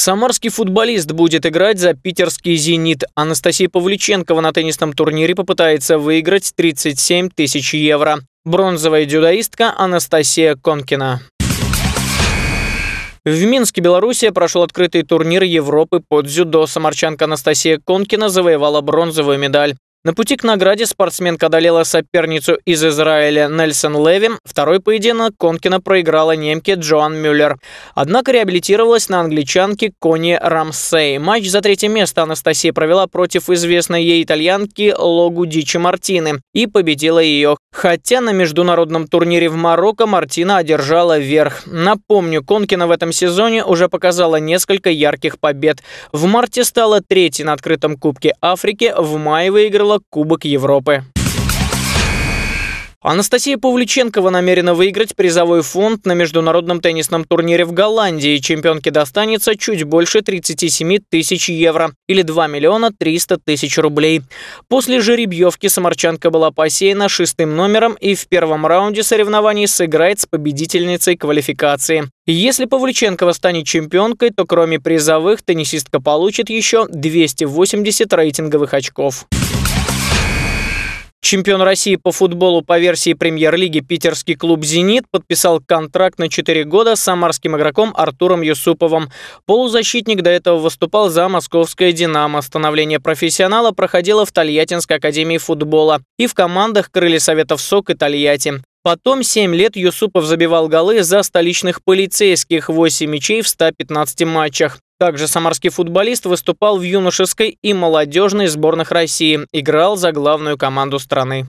Самарский футболист будет играть за питерский «Зенит». Анастасия Павличенкова на теннисном турнире попытается выиграть 37 тысяч евро. Бронзовая дюдаистка Анастасия Конкина. В Минске, Белоруссия, прошел открытый турнир Европы по дзюдо. Самарчанка Анастасия Конкина завоевала бронзовую медаль. На пути к награде спортсменка одолела соперницу из Израиля Нельсон Леви. Второй поединок Конкина проиграла немке Джоан Мюллер. Однако реабилитировалась на англичанке Кони Рамсей. Матч за третье место Анастасия провела против известной ей итальянки Логу Дичи Мартины и победила ее Хотя на международном турнире в Марокко Мартина одержала верх. Напомню, Конкина в этом сезоне уже показала несколько ярких побед. В марте стала третьей на открытом Кубке Африки, в мае выиграла Кубок Европы. Анастасия Павлюченкова намерена выиграть призовой фонд на международном теннисном турнире в Голландии. Чемпионке достанется чуть больше 37 тысяч евро или 2 миллиона 300 тысяч рублей. После жеребьевки самарчанка была посеяна шестым номером и в первом раунде соревнований сыграет с победительницей квалификации. Если Павлюченкова станет чемпионкой, то кроме призовых теннисистка получит еще 280 рейтинговых очков. Чемпион России по футболу по версии премьер-лиги питерский клуб «Зенит» подписал контракт на 4 года с самарским игроком Артуром Юсуповым. Полузащитник до этого выступал за московское «Динамо». Становление профессионала проходило в Тольяттинской академии футбола и в командах «Крылья Советов СОК» и «Тольятти». Потом 7 лет Юсупов забивал голы за столичных полицейских, 8 мячей в 115 матчах. Также самарский футболист выступал в юношеской и молодежной сборных России, играл за главную команду страны.